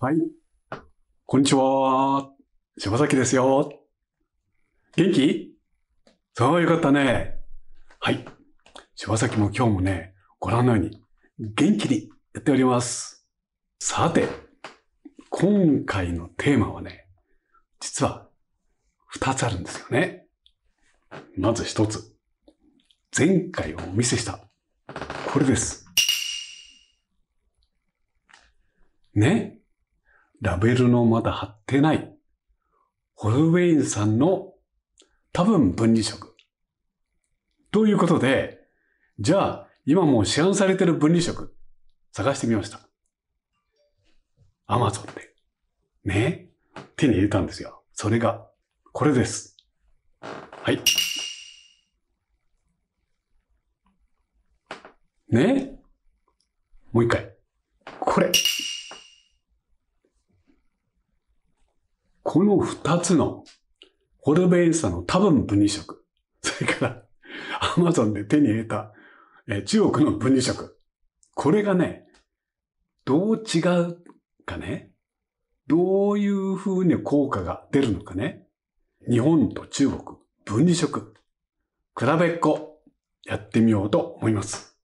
はい。こんにちは。柴崎ですよ。元気そう、よかったね。はい。柴崎も今日もね、ご覧のように元気にやっております。さて、今回のテーマはね、実は2つあるんですよね。まず1つ。前回お見せした。これです。ね。ラベルのまだ貼ってない、ホルウェインさんの多分分離色。ということで、じゃあ、今もう市販されてる分離色、探してみました。アマゾンで。ね手に入れたんですよ。それが、これです。はい。ねもう一回。これ。この二つの、ホルベインサの多分分離色、それから、アマゾンで手に入れた、え中国の分離色。これがね、どう違うかね、どういう風に効果が出るのかね。日本と中国、分離色、比べっこ、やってみようと思います。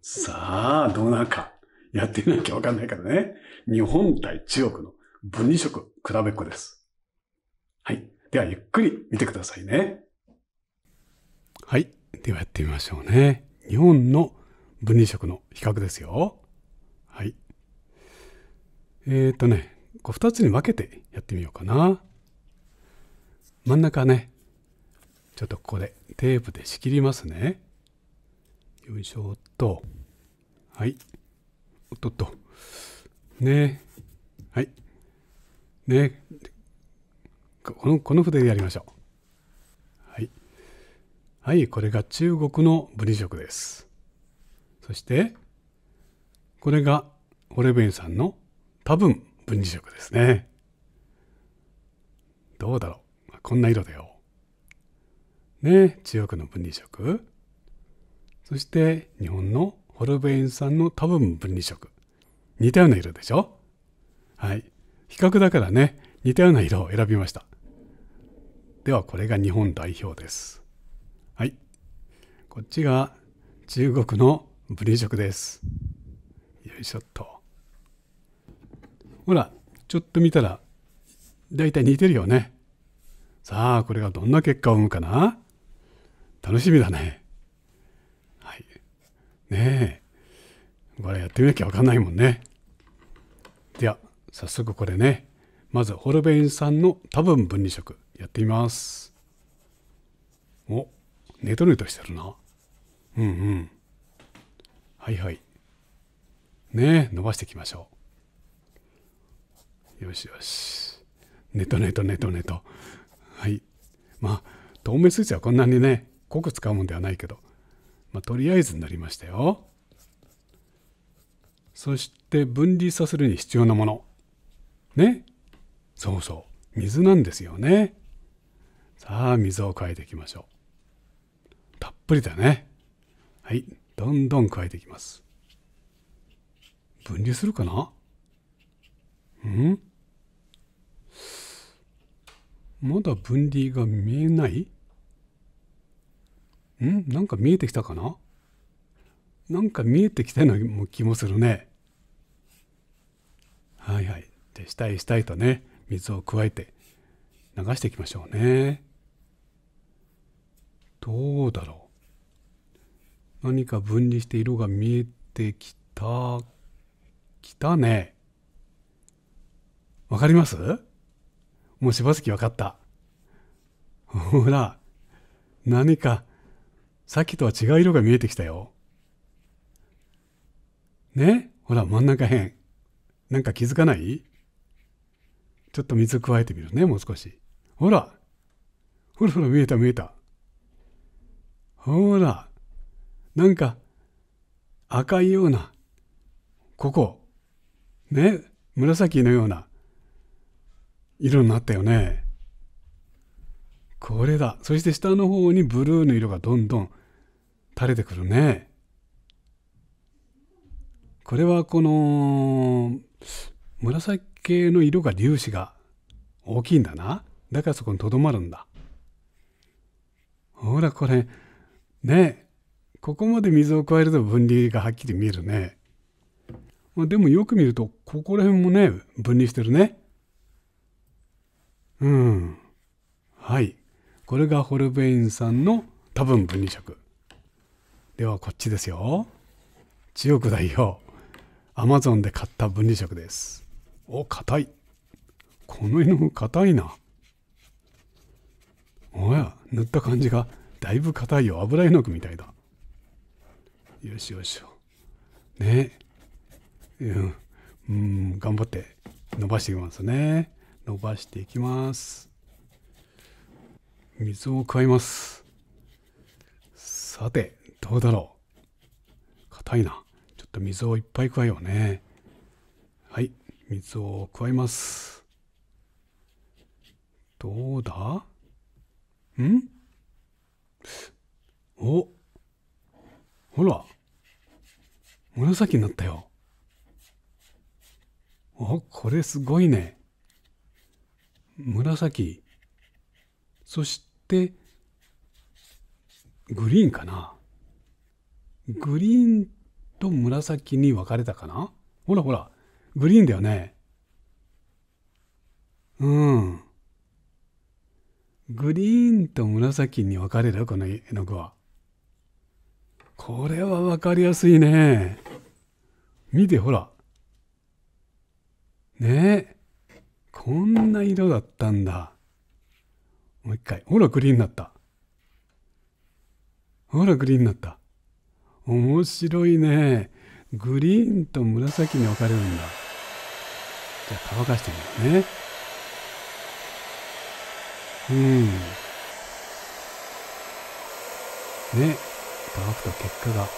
さあ、どうなるか。やってみなきゃわかんないからね。日本対中国の分離色、比べっこです。ではゆっくり見てくださいね。はい。ではやってみましょうね。日本の分離色の比較ですよ。はい。えっ、ー、とね、こう2つに分けてやってみようかな。真ん中ね、ちょっとここでテープで仕切りますね。よいしょっと。はい。おっとっと。ねはい。ねこのこの筆でやりましょう。はい。はい、これが中国のブリ色です。そして、これがホレベンさんの多分分離色ですね。どうだろうこんな色だよ。ね中国の分離色。そして日本のホルベイン酸の多分分離色。似たような色でしょはい。比較だからね、似たような色を選びました。ではこれが日本代表です。はい。こっちが中国のブリ食です。よいしょっと。ほら、ちょっと見たら、だいたい似てるよね。さあ、これがどんな結果を生むかな楽しみだね。はい。ねえ。これやってみなきゃわかんないもんね。では、早速これね。まず、ホルベインさんの多分分離色。やってみますおネトネトしてるなうんうんはいはいね伸ばしていきましょうよしよしネトネトネトネトはいまあ透明スイはこんなにね濃く使うもんではないけど、まあ、とりあえずになりましたよそして分離させるに必要なものねそうそう水なんですよねさあ水を加えていきましょうたっぷりだねはいどんどん加えていきます分離するかなうんまだ分離が見えないんなんか見えてきたかななんか見えてきたような気もするね。はいはい。で、したいしたいとね、水を加えて流していきましょうね。どうだろう何か分離して色が見えてきたきたねわかりますもうしばすきわかったほら何かさっきとは違う色が見えてきたよねほら真ん中辺なんか気づかないちょっと水加えてみるねもう少しほらほらほら見えた見えたほら、なんか赤いような、ここ、ね、紫のような色になったよね。これだ。そして下の方にブルーの色がどんどん垂れてくるね。これはこの紫系の色が粒子が大きいんだな。だからそこにとどまるんだ。ほらこれねここまで水を加えると分離がはっきり見えるね。まあ、でもよく見るとここら辺もね分離してるね。うんはいこれがホルベインさんの多分分離色。ではこっちですよ。千代代表アマゾンで買った分離色です。お硬い。この絵の具硬いな。おや塗った感じがだいぶ硬いよ油絵の具みたいだよしよしよねうんうん頑張って伸ばしていきますね伸ばしていきます水を加えますさてどうだろう硬いなちょっと水をいっぱい加えようねはい水を加えますどうだんおほら紫になったよ。おこれすごいね。紫。そして、グリーンかな。グリーンと紫に分かれたかなほらほら、グリーンだよね。うん。グリーンと紫に分かれるこの絵の具は。これは分かりやすいね。見てほら。ねえ。こんな色だったんだ。もう一回。ほら、グリーンになった。ほら、グリーンになった。面白いね。グリーンと紫に分かれるんだ。じゃあ乾かしてみようね。うんねグラフと結果がはっ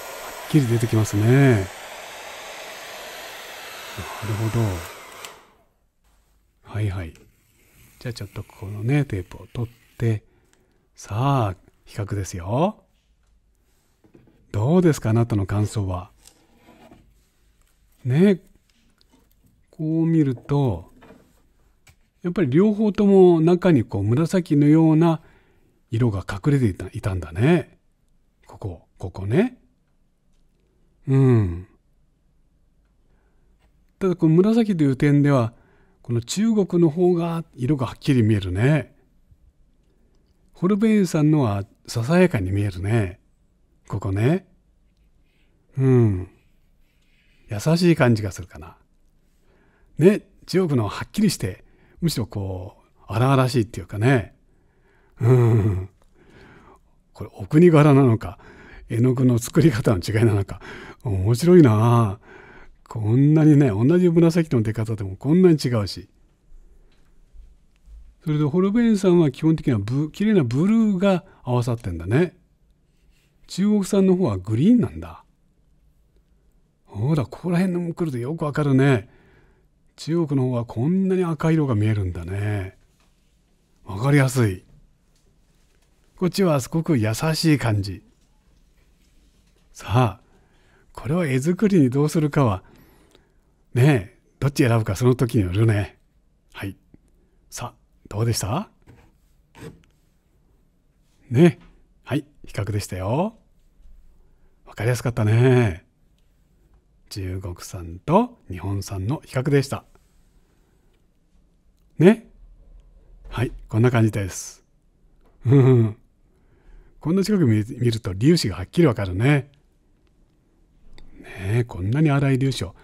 きり出てきますねなるほどはいはいじゃあちょっとこのねテープを取ってさあ比較ですよどうですかあなたの感想はねこう見るとやっぱり両方とも中にこう紫のような色が隠れていたいたんだね。ここ、ここね。うん。ただこの紫という点では、この中国の方が色がはっきり見えるね。ホルベインさんのはささやかに見えるね。ここね。うん。優しい感じがするかな。ね、中国のはっきりしてむしろこう荒々しいっていうかねうんこれお国柄なのか絵の具の作り方の違いなのか面白いなあこんなにね同じ紫の出方でもこんなに違うしそれでホルベインさんは基本的にはブ綺麗なブルーが合わさってんだね中国産の方はグリーンなんだほらここら辺のも来るとよくわかるね中国の方はこんなに赤色が見えるんだね。わかりやすい。こっちはすごく優しい感じ。さあ、これは絵作りにどうするかは、ねえ、どっち選ぶかその時によるね。はい。さあ、どうでしたね。はい、比較でしたよ。わかりやすかったね。中国産と日本産の比較でした。ねはい、こんな感じです。うん。こんな近く見ると粒子がはっきりわかるね。ねこんなに粗い粒子を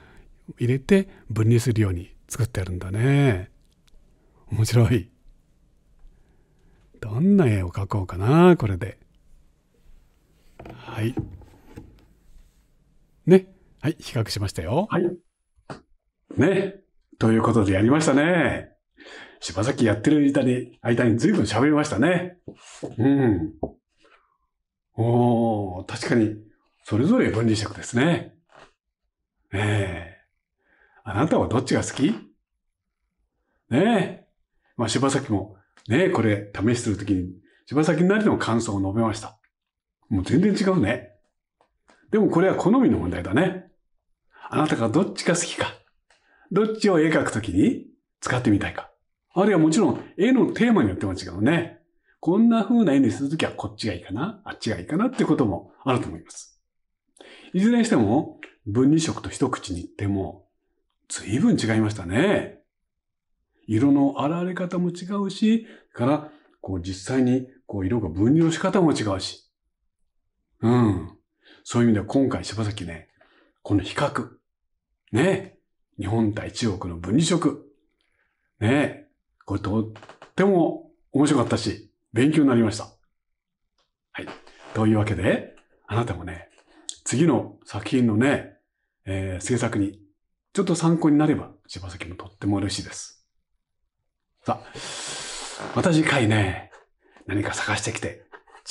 入れて分離するように作ってるんだね。面白い。どんな絵を描こうかな、これで。はい。ね。はい、比較しましたよ。はい。ね。ということでやりましたね。柴崎やってる間に、間に随分喋りましたね。うん。おお確かに、それぞれ分離尺ですね。ええあなたはどっちが好きねえ。まあ、柴崎も、ねえ、これ、試してるときに、柴崎なりの感想を述べました。もう全然違うね。でもこれは好みの問題だね。あなたがどっちが好きか、どっちを絵描くときに使ってみたいか。あるいはもちろん絵のテーマによっても違うね。こんな風な絵にするときはこっちがいいかな、あっちがいいかなってこともあると思います。いずれにしても、分離色と一口に言っても、随分違いましたね。色の現れ方も違うし、から、こう実際にこう色が分離の仕方も違うし。うん。そういう意味では今回柴崎ね、この比較、ね日本対中国の分離色。ねこれとっても面白かったし、勉強になりました。はい。というわけで、あなたもね、次の作品のね、えー、制作に、ちょっと参考になれば、柴崎もとっても嬉しいです。さあ、また次回ね、何か探してきて、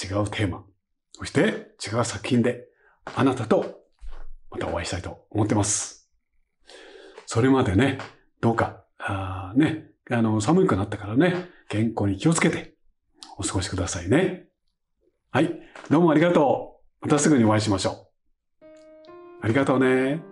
違うテーマ、そして違う作品で、あなたとまたお会いしたいと思ってます。それまでね、どうか、あね、あの、寒くなったからね、健康に気をつけてお過ごしくださいね。はい。どうもありがとう。またすぐにお会いしましょう。ありがとうね。